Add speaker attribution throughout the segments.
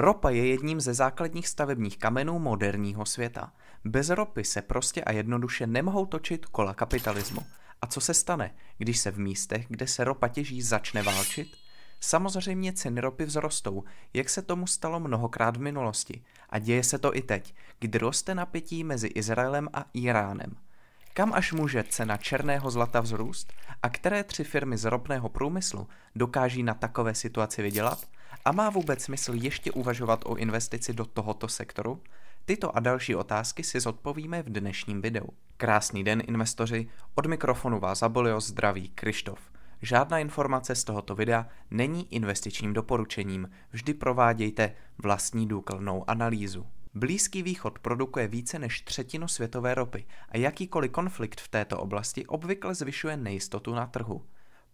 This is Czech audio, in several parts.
Speaker 1: Ropa je jedním ze základních stavebních kamenů moderního světa. Bez ropy se prostě a jednoduše nemohou točit kola kapitalismu. A co se stane, když se v místech, kde se ropa těží, začne válčit? Samozřejmě ceny ropy vzrostou, jak se tomu stalo mnohokrát v minulosti. A děje se to i teď, kdy roste napětí mezi Izraelem a Iránem. Kam až může cena černého zlata vzrůst a které tři firmy z ropného průmyslu dokáží na takové situaci vydělat? A má vůbec smysl ještě uvažovat o investici do tohoto sektoru? Tyto a další otázky si zodpovíme v dnešním videu. Krásný den, investoři, od mikrofonu vás zabolio zdraví Krištof. Žádná informace z tohoto videa není investičním doporučením, vždy provádějte vlastní důkladnou analýzu. Blízký východ produkuje více než třetinu světové ropy a jakýkoliv konflikt v této oblasti obvykle zvyšuje nejistotu na trhu.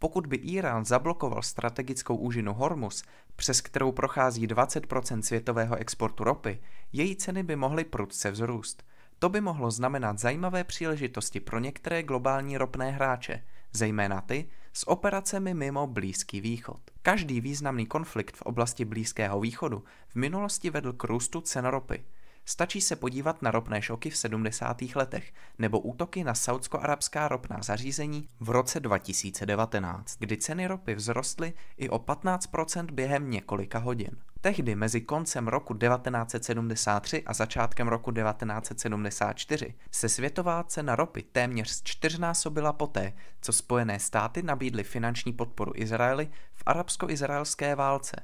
Speaker 1: Pokud by Irán zablokoval strategickou úžinu Hormuz, přes kterou prochází 20 světového exportu ropy, její ceny by mohly prudce vzrůst. To by mohlo znamenat zajímavé příležitosti pro některé globální ropné hráče, zejména ty s operacemi mimo Blízký východ. Každý významný konflikt v oblasti Blízkého východu v minulosti vedl k růstu cen ropy – Stačí se podívat na ropné šoky v 70. letech nebo útoky na saudsko-arabská ropná zařízení v roce 2019, kdy ceny ropy vzrostly i o 15% během několika hodin. Tehdy mezi koncem roku 1973 a začátkem roku 1974 se světová cena ropy téměř čtyřnásobila poté, co Spojené státy nabídly finanční podporu Izraeli v arabsko-izraelské válce.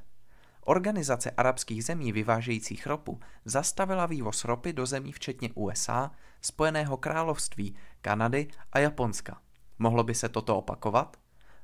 Speaker 1: Organizace arabských zemí vyvážejících ropu zastavila vývoz ropy do zemí včetně USA, Spojeného království, Kanady a Japonska. Mohlo by se toto opakovat?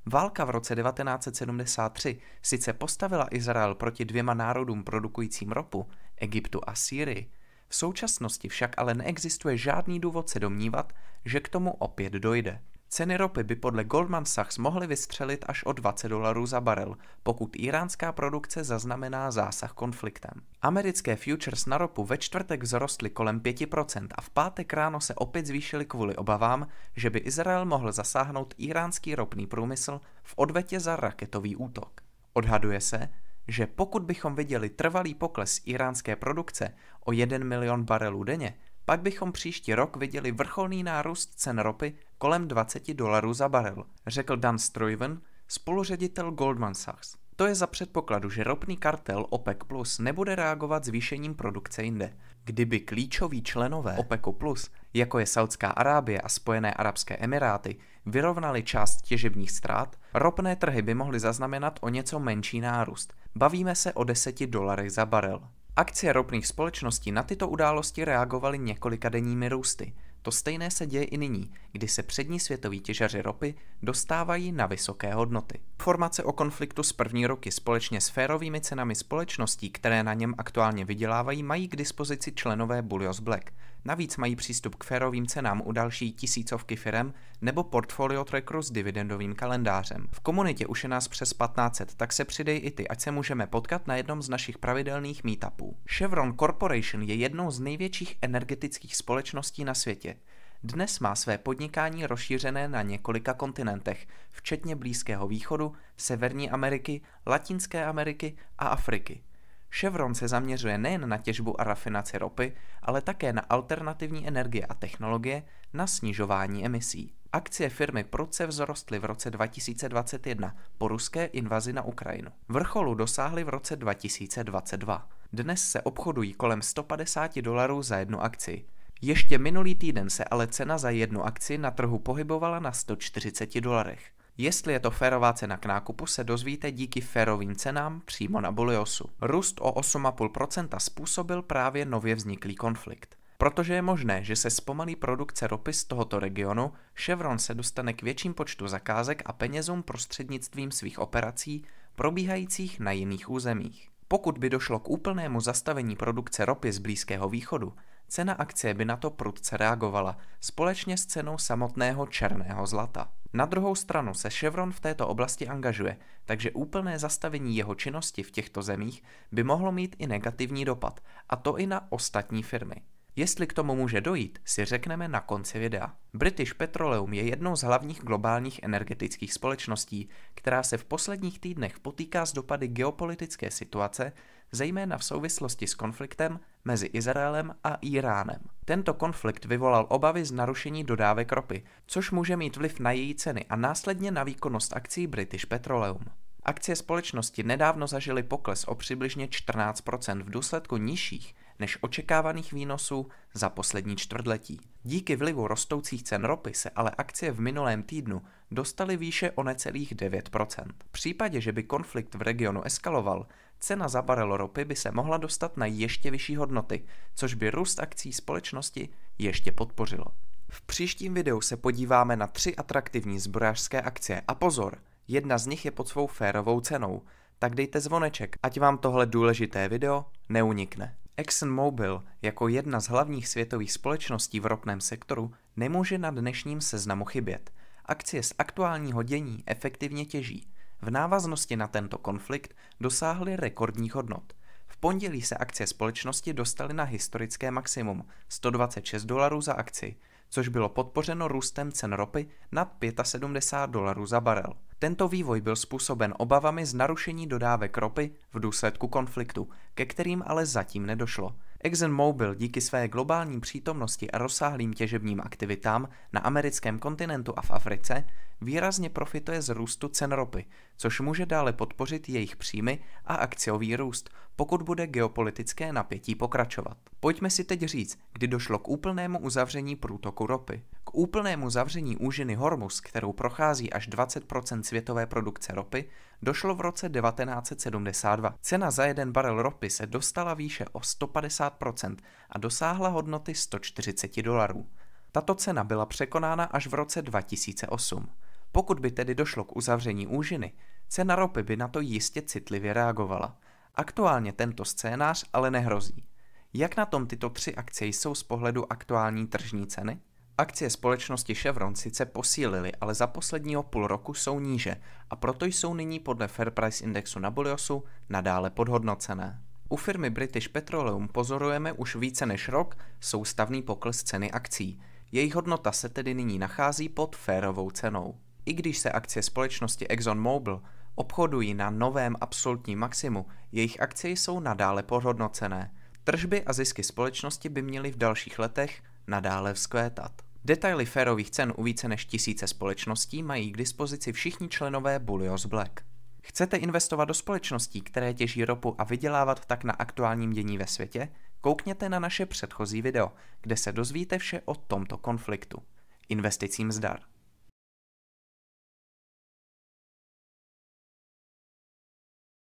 Speaker 1: Válka v roce 1973 sice postavila Izrael proti dvěma národům produkujícím ropu, Egyptu a Sýrii, v současnosti však ale neexistuje žádný důvod se domnívat, že k tomu opět dojde. Ceny ropy by podle Goldman Sachs mohly vystřelit až o 20 dolarů za barel, pokud iránská produkce zaznamená zásah konfliktem. Americké futures na ropu ve čtvrtek vzrostly kolem 5% a v pátek ráno se opět zvýšily kvůli obavám, že by Izrael mohl zasáhnout iránský ropný průmysl v odvetě za raketový útok. Odhaduje se, že pokud bychom viděli trvalý pokles iránské produkce o 1 milion barelů denně, pak bychom příští rok viděli vrcholný nárůst cen ropy kolem 20 dolarů za barel, řekl Dan Stroiven, spoluředitel Goldman Sachs. To je za předpokladu, že ropný kartel OPEC Plus nebude reagovat zvýšením produkce jinde. Kdyby klíčoví členové OPECu Plus, jako je Saudská Arábie a Spojené Arabské Emiráty, vyrovnali část těžebních ztrát, ropné trhy by mohly zaznamenat o něco menší nárůst. Bavíme se o 10 dolarech za barel. Akcie ropných společností na tyto události reagovaly několika denními růsty – to stejné se děje i nyní, kdy se přední světoví těžaři ropy dostávají na vysoké hodnoty. Formace o konfliktu z první roky společně s férovými cenami společností, které na něm aktuálně vydělávají, mají k dispozici členové Bullios Black – Navíc mají přístup k férovým cenám u další tisícovky firem nebo portfolio trackeru s dividendovým kalendářem. V komunitě už je nás přes 1500, tak se přidej i ty, ať se můžeme potkat na jednom z našich pravidelných meetupů. Chevron Corporation je jednou z největších energetických společností na světě. Dnes má své podnikání rozšířené na několika kontinentech, včetně Blízkého východu, Severní Ameriky, Latinské Ameriky a Afriky. Chevron se zaměřuje nejen na těžbu a rafinaci ropy, ale také na alternativní energie a technologie na snižování emisí. Akcie firmy proce vzrostly v roce 2021 po ruské invazi na Ukrajinu. Vrcholu dosáhly v roce 2022. Dnes se obchodují kolem 150 dolarů za jednu akci. Ještě minulý týden se ale cena za jednu akci na trhu pohybovala na 140 dolarech. Jestli je to férová cena k nákupu, se dozvíte díky férovým cenám přímo na Boliosu. Růst o 8,5% způsobil právě nově vzniklý konflikt. Protože je možné, že se zpomalí produkce ropy z tohoto regionu, Chevron se dostane k větším počtu zakázek a penězům prostřednictvím svých operací probíhajících na jiných územích. Pokud by došlo k úplnému zastavení produkce ropy z Blízkého východu, Cena akcie by na to prudce reagovala, společně s cenou samotného černého zlata. Na druhou stranu se Chevron v této oblasti angažuje, takže úplné zastavení jeho činnosti v těchto zemích by mohlo mít i negativní dopad, a to i na ostatní firmy. Jestli k tomu může dojít, si řekneme na konci videa. British Petroleum je jednou z hlavních globálních energetických společností, která se v posledních týdnech potýká s dopady geopolitické situace, zejména v souvislosti s konfliktem mezi Izraelem a Iránem. Tento konflikt vyvolal obavy z narušení dodávek ropy, což může mít vliv na její ceny a následně na výkonnost akcí British Petroleum. Akcie společnosti nedávno zažily pokles o přibližně 14% v důsledku nižších než očekávaných výnosů za poslední čtvrtletí. Díky vlivu rostoucích cen ropy se ale akcie v minulém týdnu dostaly výše o necelých 9%. V případě, že by konflikt v regionu eskaloval, cena za barel ropy by se mohla dostat na ještě vyšší hodnoty, což by růst akcí společnosti ještě podpořilo. V příštím videu se podíváme na tři atraktivní zbrojařské akcie a pozor, jedna z nich je pod svou férovou cenou, tak dejte zvoneček, ať vám tohle důležité video neunikne. ExxonMobil jako jedna z hlavních světových společností v ropném sektoru nemůže na dnešním seznamu chybět. Akcie z aktuálního dění efektivně těží. V návaznosti na tento konflikt dosáhly rekordních hodnot. V pondělí se akcie společnosti dostaly na historické maximum 126 dolarů za akci což bylo podpořeno růstem cen ropy nad 75 dolarů za barel. Tento vývoj byl způsoben obavami z narušení dodávek ropy v důsledku konfliktu, ke kterým ale zatím nedošlo. ExxonMobil díky své globální přítomnosti a rozsáhlým těžebním aktivitám na americkém kontinentu a v Africe výrazně profituje z růstu cen ropy, což může dále podpořit jejich příjmy a akciový růst, pokud bude geopolitické napětí pokračovat. Pojďme si teď říct, kdy došlo k úplnému uzavření průtoku ropy. K úplnému zavření úžiny Hormuz, kterou prochází až 20 světové produkce ropy, došlo v roce 1972. Cena za jeden barel ropy se dostala výše o 150 a dosáhla hodnoty 140 dolarů. Tato cena byla překonána až v roce 2008. Pokud by tedy došlo k uzavření úžiny, cena ropy by na to jistě citlivě reagovala. Aktuálně tento scénář ale nehrozí. Jak na tom tyto tři akcie jsou z pohledu aktuální tržní ceny? Akcie společnosti Chevron sice posílily, ale za posledního půl roku jsou níže a proto jsou nyní podle Fair Price indexu na Boliosu nadále podhodnocené. U firmy British Petroleum pozorujeme už více než rok soustavný pokles ceny akcí. Jejich hodnota se tedy nyní nachází pod férovou cenou. I když se akcie společnosti ExxonMobil obchodují na novém absolutním maximu, jejich akcie jsou nadále podhodnocené. Tržby a zisky společnosti by měly v dalších letech nadále vzkvétat. Detaily férových cen u více než tisíce společností mají k dispozici všichni členové Bullios Black. Chcete investovat do společností, které těží ropu a vydělávat tak na aktuálním dění ve světě? Koukněte na naše předchozí video, kde se dozvíte vše o tomto konfliktu. Investicím zdar!